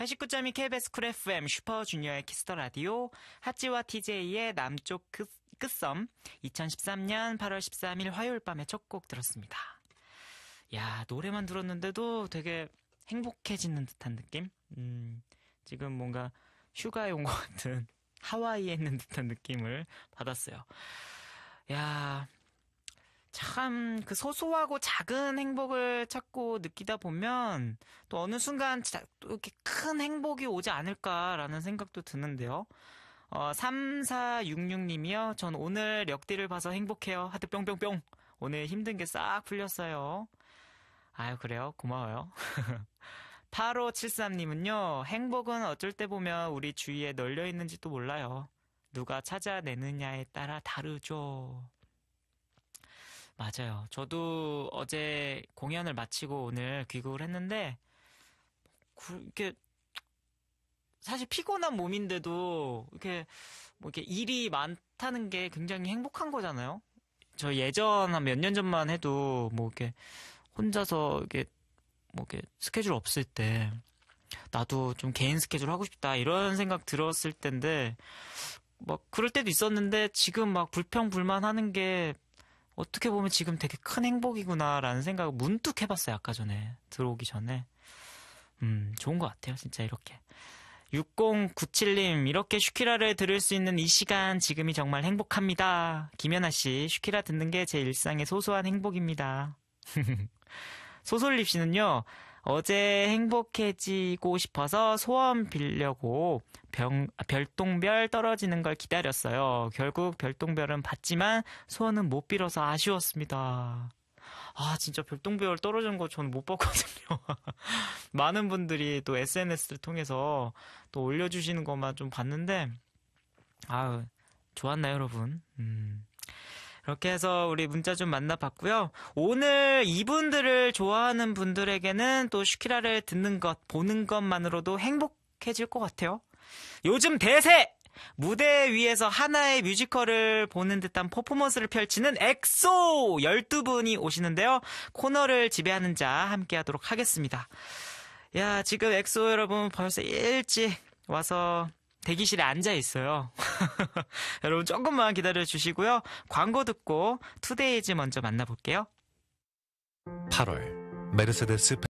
89.2 KBS 쿨 FM 슈퍼주니어의 키스터 라디오 핫지와 TJ의 남쪽 끝, 끝섬 2013년 8월 13일 화요일 밤에첫곡 들었습니다. 야 노래만 들었는데도 되게 행복해지는 듯한 느낌? 음, 지금 뭔가 휴가에 온 것 같은 하와이에 있는 듯한 느낌을 받았어요. 야 참그 소소하고 작은 행복을 찾고 느끼다 보면 또 어느 순간 또 이렇게 큰 행복이 오지 않을까라는 생각도 드는데요. 어, 3466님이요. 전 오늘 역대를 봐서 행복해요. 하트 뿅뿅뿅. 오늘 힘든 게 싹 풀렸어요. 아유, 그래요? 고마워요. 8573님은요, 행복은 어쩔 때 보면 우리 주위에 널려 있는지도 몰라요. 누가 찾아내느냐에 따라 다르죠. 맞아요. 저도 어제 공연을 마치고 오늘 귀국을 했는데 구, 게 사실 피곤한 몸인데도 이렇게 뭐 이렇게 일이 많다는 게 굉장히 행복한 거잖아요. 저 예전 한 몇 년 전만 해도 뭐 이렇게 혼자서 이렇게 뭐 이렇게 스케줄 없을 때 나도 좀 개인 스케줄 하고 싶다 이런 생각 들었을 텐데 막 그럴 때도 있었는데 지금 막 불평 불만하는 게 어떻게 보면 지금 되게 큰 행복이구나라는 생각을 문득 해봤어요. 아까 전에 들어오기 전에. 음, 좋은 것 같아요. 진짜 이렇게. 6097님, 이렇게 슈키라를 들을 수 있는 이 시간, 지금이 정말 행복합니다. 김연아 씨, 슈키라 듣는 게 제 일상의 소소한 행복입니다. 소솔립 씨는요, 어제 행복해지고 싶어서 소원 빌려고 병, 아, 별똥별 떨어지는 걸 기다렸어요. 결국 별똥별은 봤지만 소원은 못 빌어서 아쉬웠습니다. 아, 진짜 별똥별 떨어진 거 저는 못 봤거든요. 많은 분들이 또 SNS를 통해서 또 올려주시는 것만 좀 봤는데, 아 좋았나요, 여러분? 음. 그렇게 해서 우리 문자 좀 만나봤고요. 오늘 이분들을 좋아하는 분들에게는 또 슈키라를 듣는 것, 보는 것만으로도 행복해질 것 같아요. 요즘 대세! 무대 위에서 하나의 뮤지컬을 보는 듯한 퍼포먼스를 펼치는 엑소 12분이 오시는데요. 코너를 지배하는 자 함께 하도록 하겠습니다. 야, 지금 엑소 여러분 벌써 일찍 와서 대기실에 앉아 있어요. 여러분 조금만 기다려 주시고요. 광고 듣고 투데이즈 먼저 만나볼게요. 8월 메르세데스